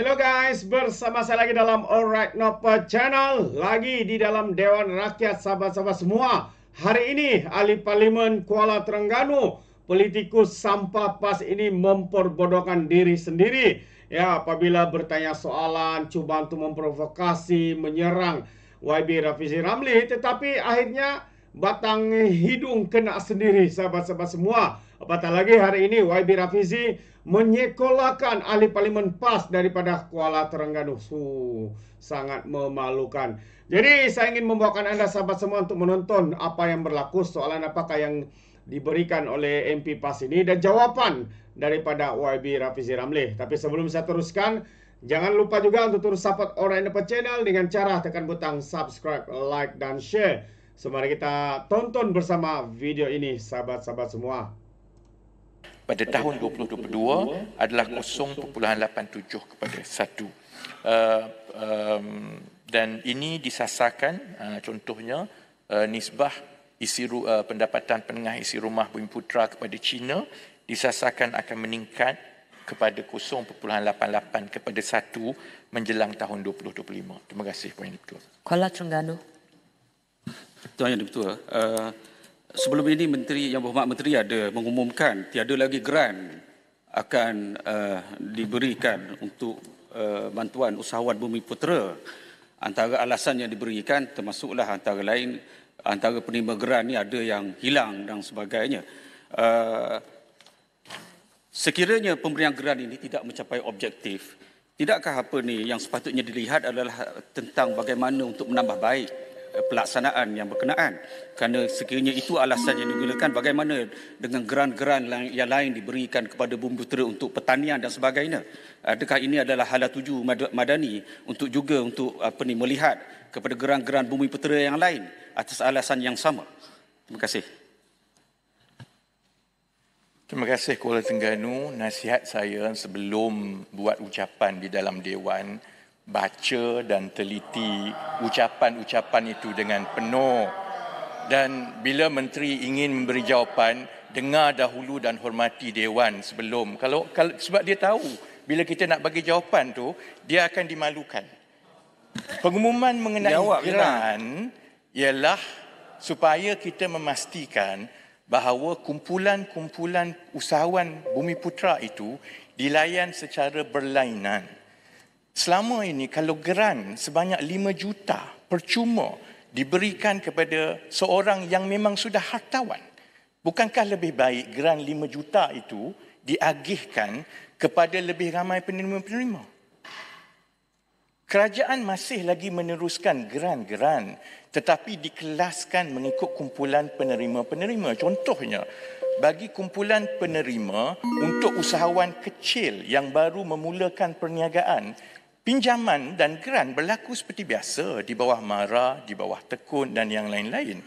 Hello guys, bersama saya lagi dalam Alright Nopper Channel Lagi di dalam Dewan Rakyat sahabat-sahabat semua Hari ini, Ahli Parlimen Kuala Terengganu Politikus sampah PAS ini memperbodohkan diri sendiri Ya, apabila bertanya soalan, cuba untuk memprovokasi, menyerang YB Rafizi Ramli Tetapi akhirnya, batang hidung kena sendiri sahabat-sahabat semua. Apatah lagi hari ini YB Rafizi menyekolahkan ahli parlimen PAS daripada Kuala Terengganu. Huh, sangat memalukan. Jadi saya ingin membawakan anda sahabat semua untuk menonton apa yang berlaku, soalan apakah yang diberikan oleh MP PAS ini dan jawapan daripada YB Rafizi Ramli. Tapi sebelum saya teruskan, jangan lupa juga untuk terus support Orang Channel dengan cara tekan butang subscribe, like dan share. So mari kita tonton bersama video ini sahabat-sahabat semua. Pada tahun 2022 adalah 0.87 kepada 1. Uh, um, dan ini disasarkan uh, contohnya uh, nisbah isi uh, pendapatan penengah isi rumah Bumi Putra kepada China disasarkan akan meningkat kepada 0.88 kepada 1 menjelang tahun 2025. Terima kasih Puan Ketua. Kuala Terengganu. Tuan Yang Ketua, uh, eh, sebelum ini Menteri Yang Berhormat Menteri ada mengumumkan tiada lagi grant akan uh, diberikan untuk uh, bantuan usahawan bumi putera. Antara alasan yang diberikan termasuklah antara lain antara penerima grant ini ada yang hilang dan sebagainya. Uh, sekiranya pemberian grant ini tidak mencapai objektif, tidakkah apa ni yang sepatutnya dilihat adalah tentang bagaimana untuk menambah baik pelaksanaan yang berkenaan kerana sekiranya itu alasan yang digunakan bagaimana dengan geran-geran yang lain diberikan kepada bumi bumiputera untuk pertanian dan sebagainya adakah ini adalah hala tuju madani untuk juga untuk apa ni melihat kepada geran-geran bumi bumiputera yang lain atas alasan yang sama terima kasih Terima kasih Kuala Tengganu. Nasihat saya sebelum buat ucapan di dalam Dewan, baca dan teliti ucapan-ucapan itu dengan penuh dan bila menteri ingin memberi jawapan dengar dahulu dan hormati dewan sebelum kalau, kalau sebab dia tahu bila kita nak bagi jawapan tu dia akan dimalukan pengumuman mengenai Jawab, lah. Iran ialah supaya kita memastikan bahawa kumpulan-kumpulan usahawan bumi putra itu dilayan secara berlainan Selama ini kalau geran sebanyak 5 juta percuma diberikan kepada seorang yang memang sudah hartawan. Bukankah lebih baik geran 5 juta itu diagihkan kepada lebih ramai penerima-penerima? Kerajaan masih lagi meneruskan geran-geran tetapi dikelaskan mengikut kumpulan penerima-penerima. Contohnya, bagi kumpulan penerima untuk usahawan kecil yang baru memulakan perniagaan pinjaman dan geran berlaku seperti biasa di bawah mara, di bawah tekun dan yang lain-lain.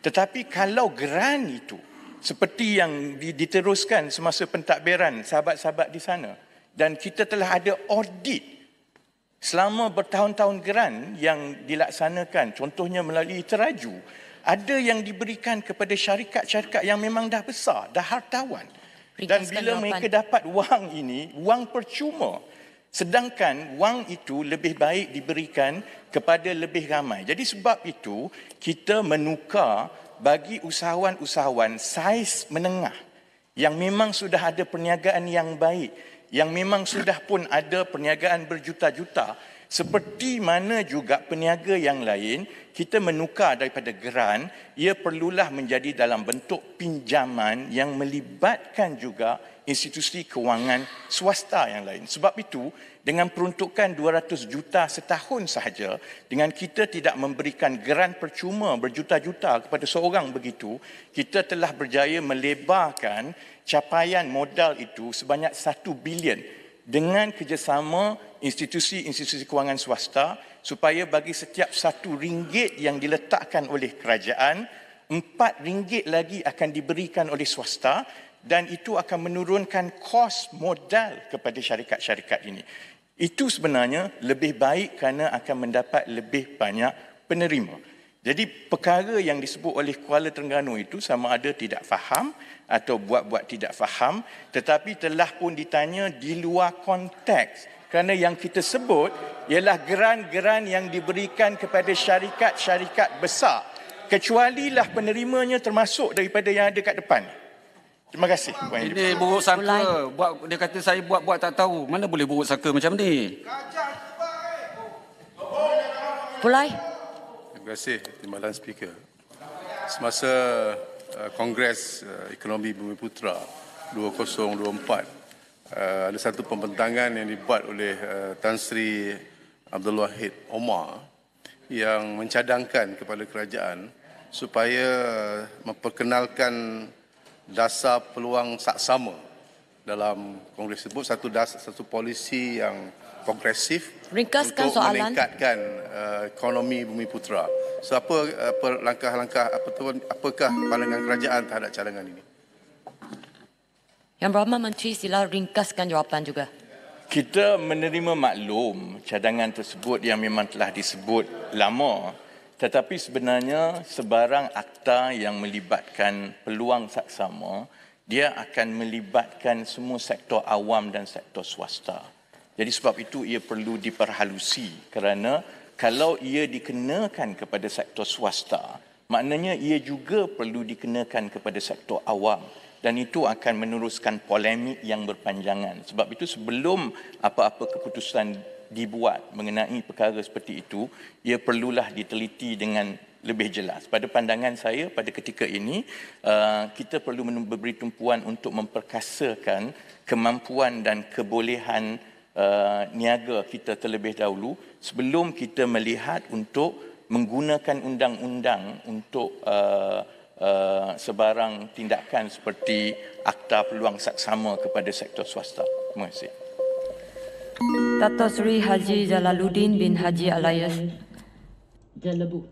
Tetapi kalau geran itu seperti yang diteruskan semasa pentadbiran sahabat-sahabat di sana dan kita telah ada audit selama bertahun-tahun geran yang dilaksanakan contohnya melalui teraju ada yang diberikan kepada syarikat-syarikat yang memang dah besar, dah hartawan. Dan bila mereka dapat wang ini, wang percuma Sedangkan wang itu lebih baik diberikan kepada lebih ramai. Jadi sebab itu kita menukar bagi usahawan-usahawan saiz menengah yang memang sudah ada perniagaan yang baik, yang memang sudah pun ada perniagaan berjuta-juta, seperti mana juga peniaga yang lain, kita menukar daripada geran, ia perlulah menjadi dalam bentuk pinjaman yang melibatkan juga institusi kewangan swasta yang lain. Sebab itu, dengan peruntukan 200 juta setahun sahaja, dengan kita tidak memberikan geran percuma berjuta-juta kepada seorang begitu, kita telah berjaya melebarkan capaian modal itu sebanyak 1 bilion dengan kerjasama institusi-institusi kewangan swasta supaya bagi setiap satu ringgit yang diletakkan oleh kerajaan, empat ringgit lagi akan diberikan oleh swasta dan itu akan menurunkan kos modal kepada syarikat-syarikat ini. Itu sebenarnya lebih baik kerana akan mendapat lebih banyak penerima. Jadi perkara yang disebut oleh Kuala Terengganu itu sama ada tidak faham atau buat-buat tidak faham tetapi telah pun ditanya di luar konteks kerana yang kita sebut ialah geran-geran yang diberikan kepada syarikat-syarikat besar kecualilah penerimanya termasuk daripada yang ada kat depan ni. Terima kasih. Puan Ini Yudi. buruk sangka. Buat, dia kata saya buat-buat tak tahu. Mana boleh buruk sangka macam ni? Pulai. Terima kasih, Timbalan Speaker. Semasa uh, Kongres uh, Ekonomi Bumi Putra 2024, uh, ada satu pembentangan yang dibuat oleh uh, Tan Sri Abdul Wahid Omar yang mencadangkan kepada kerajaan supaya uh, memperkenalkan dasar peluang saksama dalam kongres tersebut satu das, satu polisi yang progresif Ringkaskan untuk soalan. meningkatkan uh, ekonomi bumi putra. So apa langkah-langkah apa tuan? apakah pandangan kerajaan terhadap cadangan ini? Yang Berhormat Menteri sila ringkaskan jawapan juga. Kita menerima maklum cadangan tersebut yang memang telah disebut lama tetapi sebenarnya sebarang akta yang melibatkan peluang saksama, dia akan melibatkan semua sektor awam dan sektor swasta. Jadi sebab itu ia perlu diperhalusi kerana kalau ia dikenakan kepada sektor swasta, maknanya ia juga perlu dikenakan kepada sektor awam dan itu akan meneruskan polemik yang berpanjangan. Sebab itu sebelum apa-apa keputusan dibuat mengenai perkara seperti itu, ia perlulah diteliti dengan lebih jelas. Pada pandangan saya pada ketika ini, uh, kita perlu memberi tumpuan untuk memperkasakan kemampuan dan kebolehan uh, niaga kita terlebih dahulu sebelum kita melihat untuk menggunakan undang-undang untuk uh, sebarang tindakan seperti akta peluang saksama kepada sektor swasta. Terima kasih. Tato Sri Haji Jalaluddin bin Haji Alayas. Jalabu.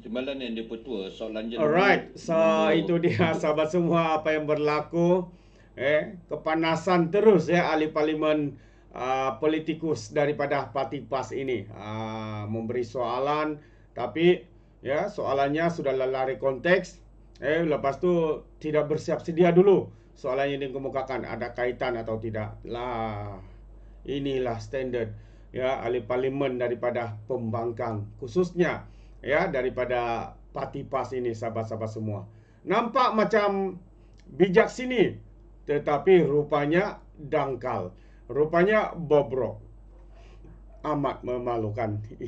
Jemalan yang dia petua, soalan jelabu. Alright, so itu dia sahabat semua apa yang berlaku. Eh, kepanasan terus ya ahli parlimen uh, politikus daripada parti PAS ini uh, memberi soalan tapi ya soalannya sudah lari konteks eh lepas tu tidak bersiap sedia dulu soalannya dikemukakan ada kaitan atau tidak lah inilah standard ya ahli parlimen daripada pembangkang khususnya ya daripada parti PAS ini sahabat-sahabat semua. Nampak macam bijak sini tetapi rupanya dangkal. Rupanya bobrok. Amat memalukan.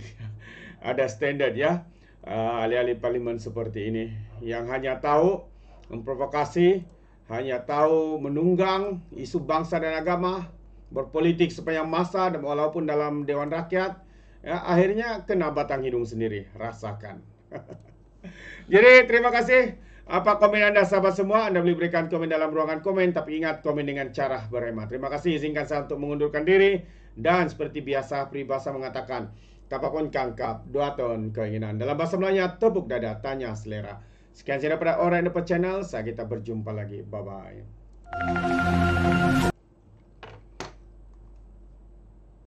Ada standard ya eh, Ali Ali parlimen seperti ini yang hanya tahu memprovokasi, hanya tahu menunggang isu bangsa dan agama, berpolitik sepanjang masa dan walaupun dalam Dewan Rakyat ya, akhirnya kena batang hidung sendiri rasakan jadi terima kasih apa komen anda sahabat semua anda boleh berikan komen dalam ruangan komen tapi ingat komen dengan cara berhemat terima kasih izinkan saya untuk mengundurkan diri dan seperti biasa peribahasa mengatakan kapakon kangkap dua ton keinginan dalam bahasa Melayu tepuk dada tanya selera sekian saja pada orang yang dapat channel saya kita berjumpa lagi bye bye